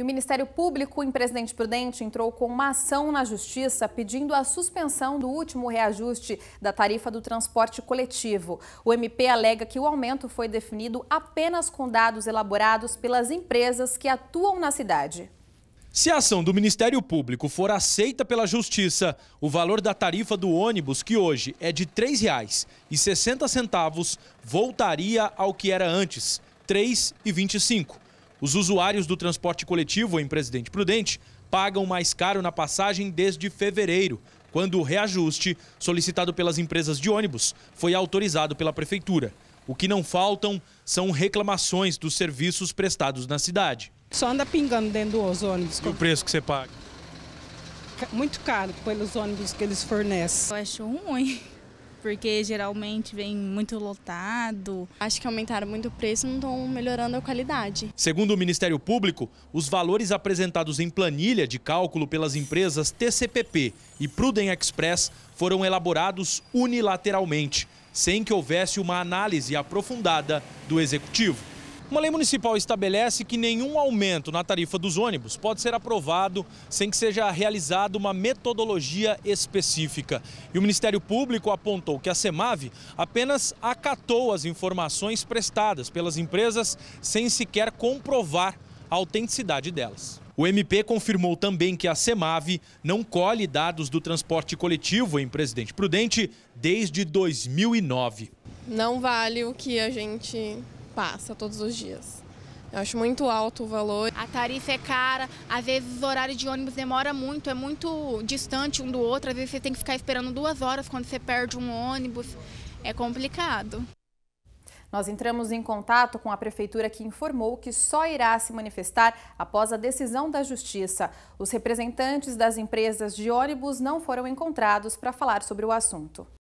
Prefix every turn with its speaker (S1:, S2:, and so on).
S1: E o Ministério Público em Presidente Prudente entrou com uma ação na Justiça pedindo a suspensão do último reajuste da tarifa do transporte coletivo. O MP alega que o aumento foi definido apenas com dados elaborados pelas empresas que atuam na cidade.
S2: Se a ação do Ministério Público for aceita pela Justiça, o valor da tarifa do ônibus, que hoje é de R$ 3,60, voltaria ao que era antes, R$ 3,25. Os usuários do transporte coletivo em Presidente Prudente pagam mais caro na passagem desde fevereiro, quando o reajuste, solicitado pelas empresas de ônibus, foi autorizado pela Prefeitura. O que não faltam são reclamações dos serviços prestados na cidade. Só anda pingando
S1: dentro dos ônibus. E o
S2: preço que você paga?
S1: Muito caro pelos ônibus que eles fornecem. Eu acho ruim porque geralmente vem muito lotado. Acho que aumentaram muito o preço e não estão melhorando a qualidade.
S2: Segundo o Ministério Público, os valores apresentados em planilha de cálculo pelas empresas TCPP e Pruden Express foram elaborados unilateralmente, sem que houvesse uma análise aprofundada do executivo. Uma lei municipal estabelece que nenhum aumento na tarifa dos ônibus pode ser aprovado sem que seja realizada uma metodologia específica. E o Ministério Público apontou que a SEMAV apenas acatou as informações prestadas pelas empresas sem sequer comprovar a autenticidade delas. O MP confirmou também que a SEMAV não colhe dados do transporte coletivo em Presidente Prudente desde 2009.
S1: Não vale o que a gente passa todos os dias. Eu acho muito alto o valor. A tarifa é cara, às vezes o horário de ônibus demora muito, é muito distante um do outro, às vezes você tem que ficar esperando duas horas quando você perde um ônibus. É complicado. Nós entramos em contato com a prefeitura que informou que só irá se manifestar após a decisão da justiça. Os representantes das empresas de ônibus não foram encontrados para falar sobre o assunto.